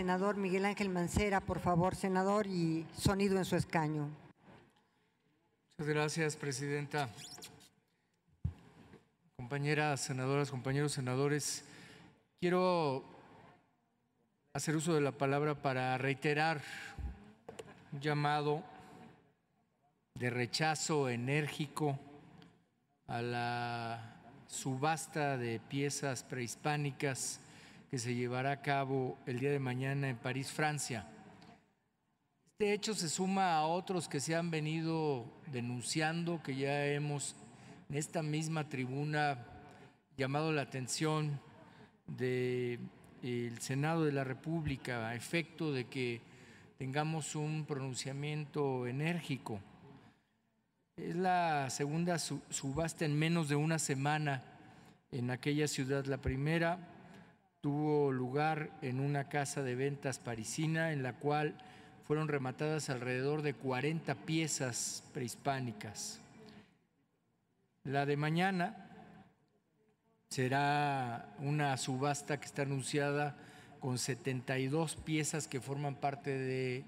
senador Miguel Ángel Mancera, por favor, senador, y sonido en su escaño. Muchas gracias, presidenta. Compañeras senadoras, compañeros senadores, quiero hacer uso de la palabra para reiterar un llamado de rechazo enérgico a la subasta de piezas prehispánicas que se llevará a cabo el día de mañana en París, Francia. Este hecho se suma a otros que se han venido denunciando, que ya hemos en esta misma tribuna llamado la atención del Senado de la República a efecto de que tengamos un pronunciamiento enérgico. Es la segunda subasta en menos de una semana en aquella ciudad, la primera tuvo lugar en una casa de ventas parisina en la cual fueron rematadas alrededor de 40 piezas prehispánicas. La de mañana será una subasta que está anunciada con 72 piezas que forman parte de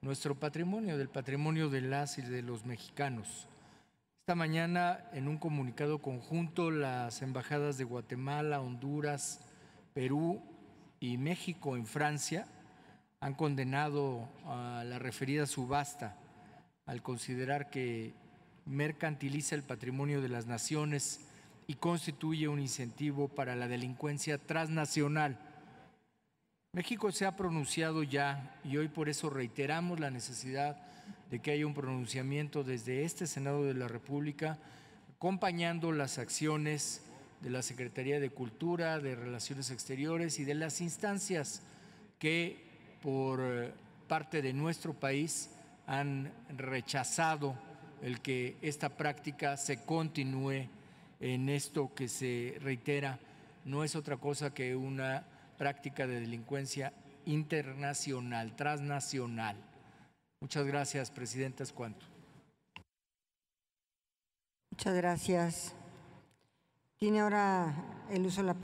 nuestro patrimonio, del patrimonio de las y de los mexicanos. Esta mañana, en un comunicado conjunto, las embajadas de Guatemala, Honduras, Perú y México en Francia han condenado a la referida subasta al considerar que mercantiliza el patrimonio de las naciones y constituye un incentivo para la delincuencia transnacional. México se ha pronunciado ya y hoy por eso reiteramos la necesidad de que haya un pronunciamiento desde este Senado de la República acompañando las acciones de la Secretaría de Cultura, de Relaciones Exteriores y de las instancias que por eh, parte de nuestro país han rechazado el que esta práctica se continúe en esto que se reitera no es otra cosa que una práctica de delincuencia internacional, transnacional. Muchas gracias, Presidenta Escuanto. Muchas gracias tiene ahora el uso de la